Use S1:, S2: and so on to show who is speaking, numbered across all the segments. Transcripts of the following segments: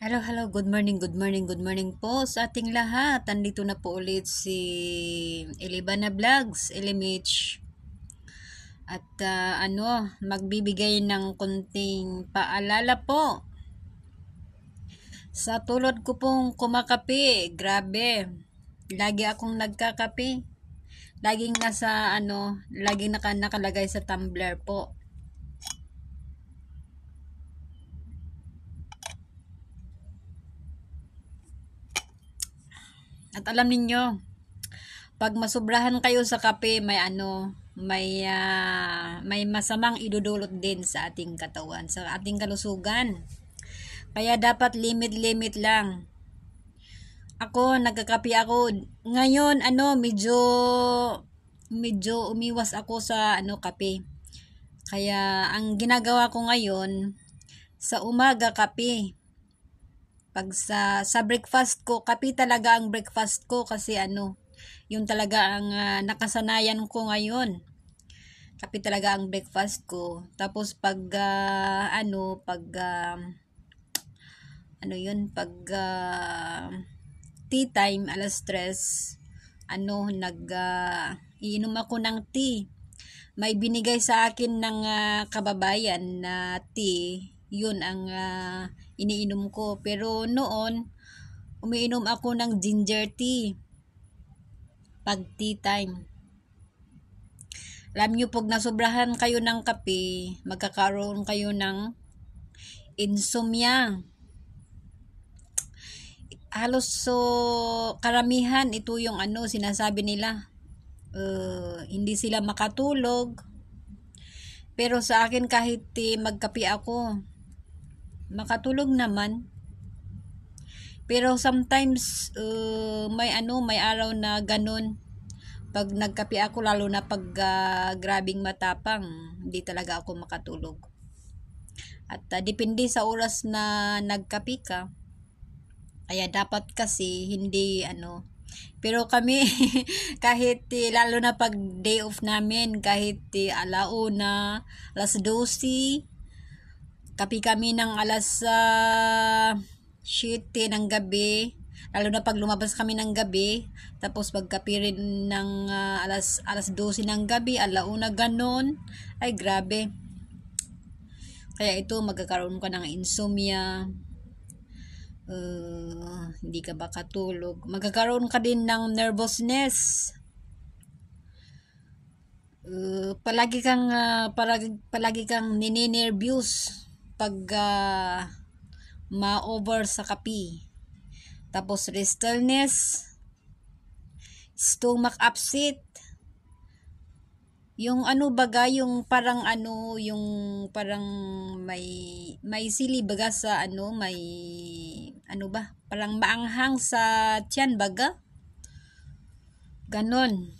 S1: Hello, hello. Good morning, good morning, good morning po sa ating lahat. Andito na po ulit si Elibana Vlogs, LMH. At uh, ano, magbibigay ng konting paalala po. Sa tulad ko pong kumakapi, grabe. Lagi akong nagkakapi. Laging nasa ano, laging naka, nakalagay sa tumbler po. At alam ninyo, pag masobrahan kayo sa kape, may ano, may uh, may masamang idudulot din sa ating katawan, sa ating kalusugan. Kaya dapat limit-limit lang. Ako, nagkakape ako. Ngayon, ano, medyo medyo umiwas ako sa ano kape. Kaya ang ginagawa ko ngayon sa umaga kape. Pag sa, sa breakfast ko, kape talaga ang breakfast ko kasi ano, yung talaga ang uh, nakasanayan ko ngayon. Kape talaga ang breakfast ko. Tapos pag uh, ano, pag uh, ano yun, pag uh, tea time alas 3, ano, nag uh, iinom ako ng tea. May binigay sa akin ng uh, kababayan na tea yun ang uh, iniinom ko. Pero noon, umiinom ako ng ginger tea pag tea time. Alam nyo, pag nasobrahan kayo ng kape, magkakaroon kayo ng insomnia. Halos so, karamihan ito yung ano, sinasabi nila. Uh, hindi sila makatulog. Pero sa akin kahit eh, magkapi ako, makatulog naman. Pero sometimes uh, may ano, may araw na ganun. Pag nagkape ako lalo na pag uh, grabing matapang, hindi talaga ako makatulog. At uh, depende sa oras na nagkape ka. Kaya dapat kasi hindi ano, pero kami, kahit eh, lalo na pag day off namin, kahit eh, alauna, alas 12, Kapi kami ng alas uh, ah, 7 ng gabi. Lalo na pag lumabas kami ng gabi. Tapos pagkapi rin ng uh, alas, alas 12 ng gabi, alauna ganon. Ay grabe. Kaya ito magkakaroon ka ng insomnia. Uh, hindi ka ba katulog. Magkakaroon ka din ng nervousness uh, palagi kang uh, palagi, palagi kang nininervyos pag uh, ma-over sa kapi. Tapos restlessness, stomach upset, yung ano baga yung parang ano yung parang may may sili baga sa ano may ano ba parang maanghang sa tiyan baga ganon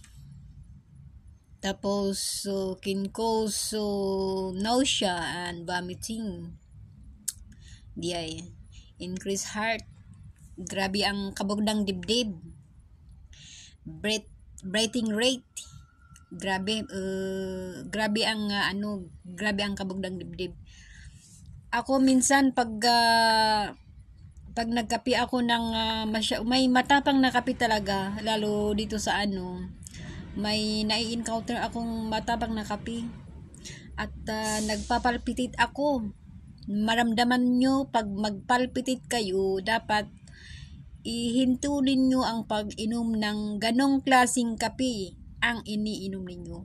S1: tapos, so, can so, nausea and vomiting. DI. Increase heart. Grabe ang kabog ng dibdib. breathing rate. Grabe, uh, grabe ang uh, ano, grabe ang kabog ng dibdib. Ako minsan pag uh, pag nagkapi ako ng uh, masya, may matapang na kape talaga lalo dito sa ano may nai-encounter akong matabang na kape at uh, nagpapalpitate ako maramdaman nyo pag magpalpitit kayo dapat ihintulin nyo ang pag-inom ng ganong klasing kape ang iniinom ninyo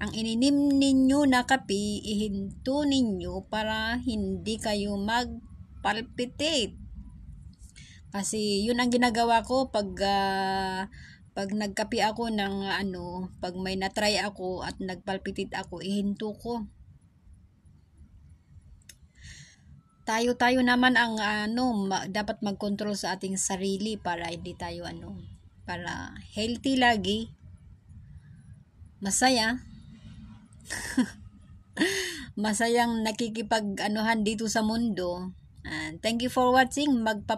S1: ang ininim ninyo na kape ihinto ninyo para hindi kayo magpalpitit. kasi yun ang ginagawa ko pag uh, pag nagkapi ako ng ano, pag may natry ako at nagpalpitid ako, ihinto ko. Tayo-tayo naman ang ano, ma- dapat mag-control sa ating sarili para hindi tayo ano, para healthy lagi. Masaya. Masayang nakikipag anuhan dito sa mundo. And thank you for watching. Magpa